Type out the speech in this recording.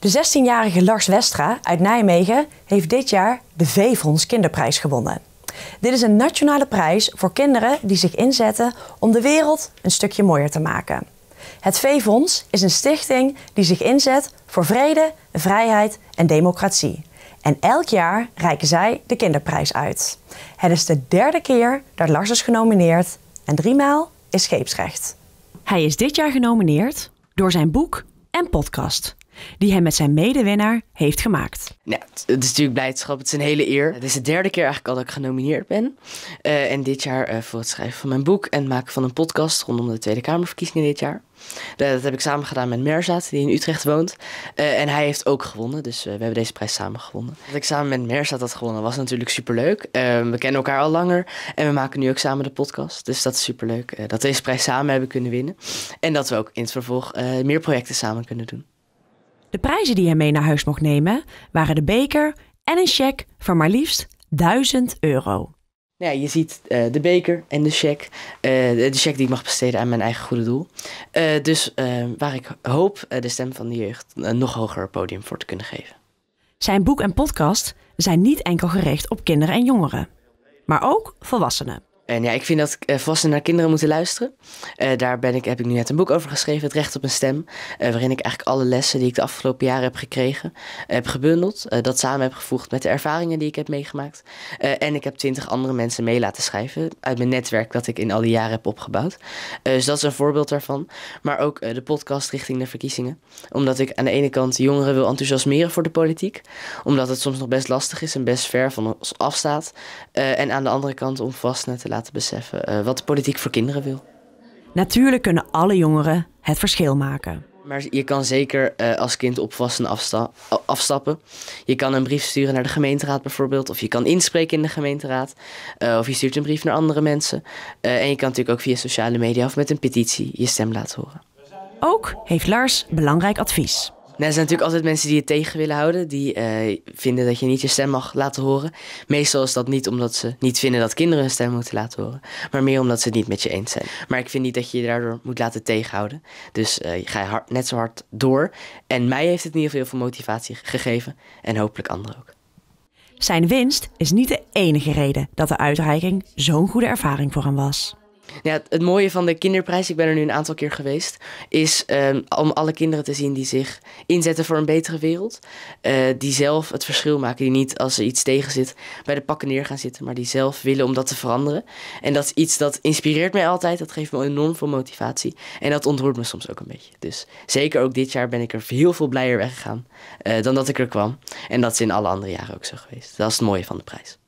De 16-jarige Lars Westra uit Nijmegen heeft dit jaar de Veefonds Kinderprijs gewonnen. Dit is een nationale prijs voor kinderen die zich inzetten om de wereld een stukje mooier te maken. Het Veefonds is een stichting die zich inzet voor vrede, vrijheid en democratie. En elk jaar reiken zij de Kinderprijs uit. Het is de derde keer dat Lars is genomineerd en driemaal is scheepsrecht. Hij is dit jaar genomineerd door zijn boek en podcast die hij met zijn medewinnaar heeft gemaakt. het, is natuurlijk blijdschap. Het is een hele eer. Het is de derde keer eigenlijk al dat ik genomineerd ben. Eh, en dit jaar eh, voor het schrijven van mijn boek en het maken van een podcast rondom de Tweede Kamerverkiezingen dit jaar. Eh, dat heb ik samen gedaan met Merzat, die in Utrecht woont. en hij heeft ook gewonnen, dus we hebben deze prijs samen gewonnen. Dat ik samen met Merzat had gewonnen was natuurlijk superleuk. we kennen elkaar al langer en we maken nu ook samen de podcast. Dus dat is superleuk dat we deze prijs samen hebben kunnen winnen. En dat we ook in het vervolg meer projecten samen kunnen doen. De prijzen die hij mee naar huis mocht nemen waren de beker en een cheque van maar liefst 1000 euro. Nou ja, je ziet eh, de beker en de cheque. Eh, de cheque die ik mag besteden aan mijn eigen goede doel. Eh, dus waar ik hoop de stem van de jeugd een nog hoger podium voor te kunnen geven. Zijn boek en podcast zijn niet enkel gericht op kinderen en jongeren, maar ook volwassenen. En ja, ik vind dat eh, volwassenen naar kinderen moeten luisteren. Eh, daar ben ik, heb ik nu net een boek over geschreven, Het Recht op een Stem. Uh, waarin ik eigenlijk alle lessen die ik de afgelopen jaren heb gekregen, heb gebundeld. dat samen heb gevoegd met de ervaringen die ik heb meegemaakt. en ik heb twintig andere mensen mee laten schrijven. Uit mijn netwerk dat ik in al die jaren heb opgebouwd. dus dat is een voorbeeld daarvan. Maar ook de podcast richting de verkiezingen. Omdat ik aan de ene kant jongeren wil enthousiasmeren voor de politiek. Omdat het soms nog best lastig is en best ver van ons afstaat. en aan de andere kant om vast te laten laten beseffen eh, wat de politiek voor kinderen wil. Natuurlijk kunnen alle jongeren het verschil maken. Maar je kan zeker eh, als kind op volwassenen afstappen. Je kan een brief sturen naar de gemeenteraad bijvoorbeeld. Of je kan inspreken in de gemeenteraad. Eh, of je stuurt een brief naar andere mensen. en je kan natuurlijk ook via sociale media of met een petitie je stem laten horen. Ook heeft Lars belangrijk advies. Nou, er zijn natuurlijk altijd mensen die je tegen willen houden. Die eh, vinden dat je niet je stem mag laten horen. Meestal is dat niet omdat ze niet vinden dat kinderen hun stem moeten laten horen. Maar meer omdat ze het niet met je eens zijn. Maar ik vind niet dat je je daardoor moet laten tegenhouden. Dus eh, ga je hard, net zo hard door. En mij heeft het in ieder geval heel veel motivatie gegeven. En hopelijk anderen ook. Zijn winst is niet de enige reden dat de uitreiking zo'n goede ervaring voor hem was. Ja, het mooie van de kinderprijs, ik ben er nu een aantal keer geweest, is ehm, om alle kinderen te zien die zich inzetten voor een betere wereld. Eh, die zelf het verschil maken, die niet als er iets tegen zit bij de pakken neer gaan zitten, maar die zelf willen om dat te veranderen. En dat is iets dat inspireert mij altijd, dat geeft me enorm veel motivatie en dat ontroert me soms ook een beetje. Dus zeker ook dit jaar ben ik er heel veel blijer weggegaan uh, dan dat ik er kwam. En dat is in alle andere jaren ook zo geweest. Dat is het mooie van de prijs.